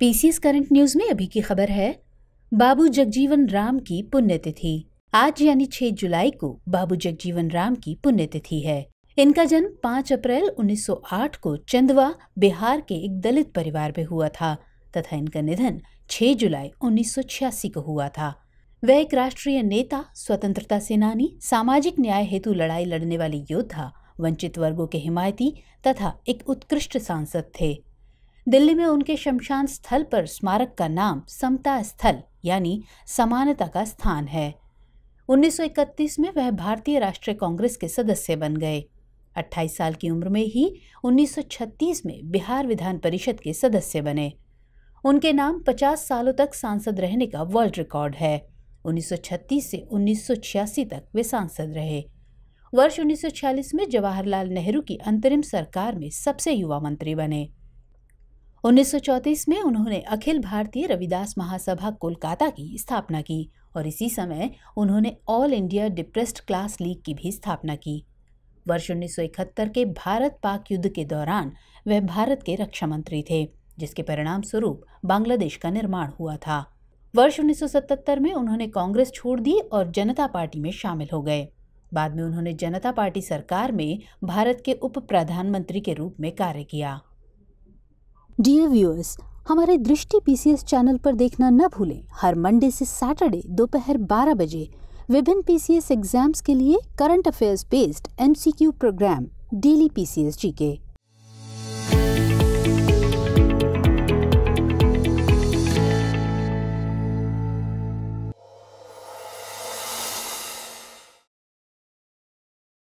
PCS current news में अभी की खबर है बाबू जगजीवन राम की पुण्यतिथि आज यानी 6 जुलाई को बाबू जगजीवन राम की पुण्यतिथि है इनका जन्म 5 अप्रैल 1908 को चंदवा बिहार के एक दलित परिवार में हुआ था तथा इनका निधन 6 जुलाई उन्नीस को हुआ था वह एक राष्ट्रीय नेता स्वतंत्रता सेनानी सामाजिक न्याय हेतु लड़ाई लड़ने वाले योद्धा वंचित वर्गों के हिमायती तथा एक उत्कृष्ट सांसद थे दिल्ली में उनके शमशान स्थल पर स्मारक का नाम समता स्थल यानी समानता का स्थान है 1931 में वह भारतीय राष्ट्रीय कांग्रेस के सदस्य बन गए 28 साल की उम्र में ही 1936 में बिहार विधान परिषद के सदस्य बने उनके नाम 50 सालों तक सांसद रहने का वर्ल्ड रिकॉर्ड है 1936 से 1986 तक वे सांसद रहे वर्ष 1946 में जवाहरलाल नेहरू की अंतरिम सरकार में सबसे युवा मंत्री बने 1934 में उन्होंने अखिल भारतीय रविदास महासभा कोलकाता की स्थापना की और इसी समय उन्होंने all India depressed class league की भी स्थापना की वर्ष उन्नीस के भारत पाक युद्ध के दौरान वह भारत के रक्षा मंत्री थे जिसके परिणाम स्वरूप बांग्लादेश का निर्माण हुआ था वर्ष 1977 में उन्होंने कांग्रेस छोड़ दी और जनता पार्टी में शामिल हो गए बाद में उन्होंने जनता पार्टी सरकार में भारत के उप प्रधानमंत्री के रूप में कार्य किया डियर व्यूअर्स हमारे दृष्टि पीसीएस चैनल पर देखना न भूलें हर मंडे से सैटरडे दोपहर 12 बजे विभिन्न पीसीएस एग्जाम्स के लिए current affairs based MCQ program daily PCS GK